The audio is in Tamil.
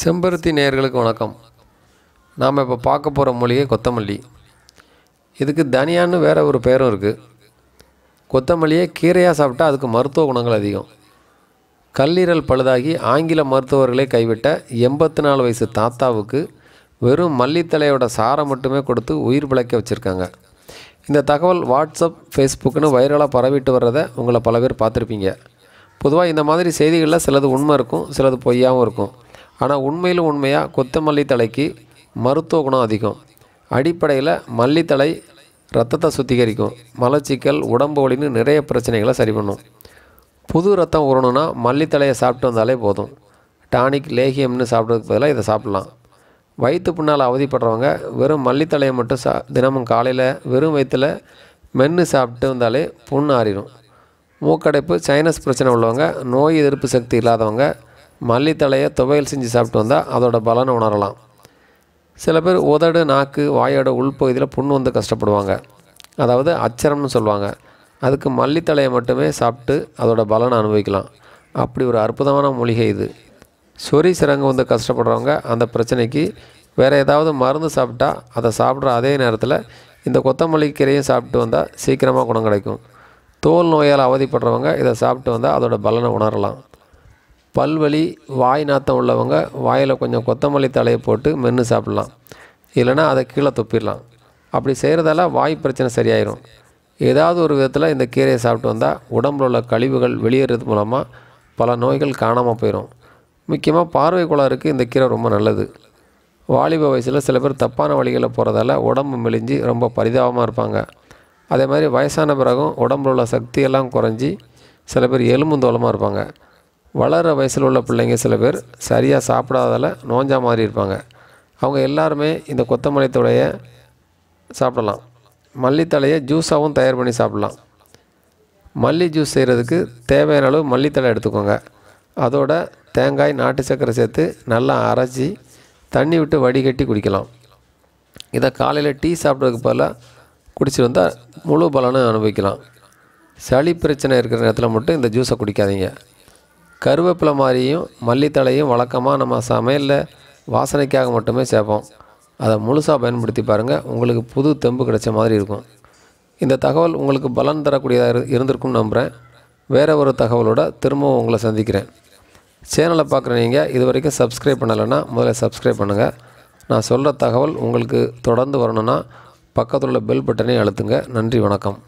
செம்பருத்தி நேயர்களுக்கு வணக்கம் நாம் இப்போ பார்க்க போகிற மொழியே கொத்தமல்லி இதுக்கு தனியான்னு வேறு ஒரு பேரும் இருக்குது கொத்தமல்லியை கீரையாக சாப்பிட்டா அதுக்கு மருத்துவ குணங்கள் அதிகம் கல்லீரல் பழுதாகி ஆங்கில மருத்துவர்களே கைவிட்ட எண்பத்தி நாலு வயசு தாத்தாவுக்கு வெறும் மல்லித்தலையோட சாரை மட்டுமே கொடுத்து உயிர் பிழைக்க வச்சுருக்காங்க இந்த தகவல் வாட்ஸ்அப் ஃபேஸ்புக்குன்னு வைரலாக பரவிட்டு வர்றதை உங்களை பல பேர் பார்த்துருப்பீங்க பொதுவாக இந்த மாதிரி செய்திகளில் சிலது உண்மை இருக்கும் சிலது பொய்யாகவும் இருக்கும் ஆனால் உண்மையிலும் உண்மையாக கொத்தமல்லி தலைக்கு மருத்துவ குணம் அதிகம் அடிப்படையில் மல்லித்தலை ரத்தத்தை சுத்திகரிக்கும் மலச்சிக்கல் உடம்பு வலின்னு நிறைய பிரச்சனைகளை சரி பண்ணும் புது ரத்தம் உரணும்னா மல்லித்தலையை சாப்பிட்டு வந்தாலே போதும் டானிக் லேகியம்னு சாப்பிட்றதுக்கு பதிலாக இதை சாப்பிட்லாம் வயிற்று பின்னால் அவதிப்படுறவங்க வெறும் மல்லித்தலையை மட்டும் சா தினமும் காலையில் வெறும் வயிற்றில் மென்று சாப்பிட்டு வந்தாலே புண் ஆறிடும் மூக்கடைப்பு சைனஸ் பிரச்சனை உள்ளவங்க நோய் எதிர்ப்பு சக்தி இல்லாதவங்க மல்லித்தலையை துவையல் செஞ்சு சாப்பிட்டு வந்தால் அதோடய பலனை உணரலாம் சில பேர் உதடு நாக்கு வாயோட உள்பகுதியில் புண்ணு வந்து கஷ்டப்படுவாங்க அதாவது அச்சரம்னு சொல்லுவாங்க அதுக்கு மல்லித்தலையை மட்டுமே சாப்பிட்டு அதோட பலனை அனுபவிக்கலாம் அப்படி ஒரு அற்புதமான மூலிகை இது சொறி சிறங்கு வந்து கஷ்டப்படுறவங்க அந்த பிரச்சனைக்கு வேறு ஏதாவது மருந்து சாப்பிட்டா அதை சாப்பிட்ற அதே நேரத்தில் இந்த கொத்தமல்லி கீரையும் சாப்பிட்டு வந்தால் சீக்கிரமாக குணம் கிடைக்கும் தோல் நோயால் அவதிப்படுறவங்க இதை சாப்பிட்டு வந்தால் அதோட பலனை உணரலாம் பல்வலி வாய் நாத்தம் உள்ளவங்க வாயில் கொஞ்சம் கொத்தமல்லி தலையை போட்டு மென்று சாப்பிட்லாம் இல்லைனா அதை கீழே தொப்பிடலாம் அப்படி செய்கிறதால வாய் பிரச்சனை சரியாயிடும் ஏதாவது ஒரு விதத்தில் இந்த கீரையை சாப்பிட்டு வந்தால் உடம்புல உள்ள கழிவுகள் வெளியேறது மூலமாக பல நோய்கள் காணாமல் போயிடும் முக்கியமாக பார்வை கோளாறுக்கு இந்த கீரை ரொம்ப நல்லது வாலிப வயசில் சில பேர் தப்பான வழிகளில் போகிறதால உடம்பு மெலிஞ்சி ரொம்ப பரிதாபமாக இருப்பாங்க அதே மாதிரி வயசான பிறகும் உடம்புல உள்ள சக்தியெல்லாம் குறைஞ்சி சில பேர் எலும்பு தோலமாக இருப்பாங்க வளர வயசில் உள்ள பிள்ளைங்க சில பேர் சரியாக சாப்பிடாதால் நோஞ்சா மாதிரி இருப்பாங்க அவங்க எல்லாருமே இந்த கொத்தமல்லி தொடையை சாப்பிடலாம் மல்லித்தலையை ஜூஸாகவும் தயார் பண்ணி சாப்பிட்லாம் மல்லி ஜூஸ் செய்கிறதுக்கு தேவையான அளவு மல்லித்தலை எடுத்துக்கோங்க அதோட தேங்காய் நாட்டு சர்க்கரை சேர்த்து நல்லா அரைச்சி தண்ணி விட்டு வடிகட்டி குடிக்கலாம் இதை காலையில் டீ சாப்பிட்றதுக்கு பதிலாக குடிச்சு வந்தால் முழு பலனும் அனுபவிக்கலாம் சளி பிரச்சனை இருக்கிற நேரத்தில் மட்டும் இந்த ஜூஸை குடிக்காதீங்க கருவேப்பிலை மாதிரியும் மல்லித்தலையும் வழக்கமாக நம்ம சமையலில் வாசனைக்காக மட்டுமே சேர்ப்போம் அதை முழுசாக பயன்படுத்தி பாருங்கள் உங்களுக்கு புது தெம்பு கிடைச்ச மாதிரி இருக்கும் இந்த தகவல் உங்களுக்கு பலன் தரக்கூடியதாக இருந்திருக்கும்னு நம்புகிறேன் வேறு ஒரு தகவலோடு திரும்பவும் உங்களை சந்திக்கிறேன் சேனலை பார்க்குற நீங்கள் இது வரைக்கும் சப்ஸ்கிரைப் பண்ணலைன்னா முதல்ல சப்ஸ்கிரைப் பண்ணுங்கள் நான் சொல்கிற தகவல் உங்களுக்கு தொடர்ந்து வரணும்னா பக்கத்தில் உள்ள பெல் பட்டனையும் அழுத்துங்க நன்றி வணக்கம்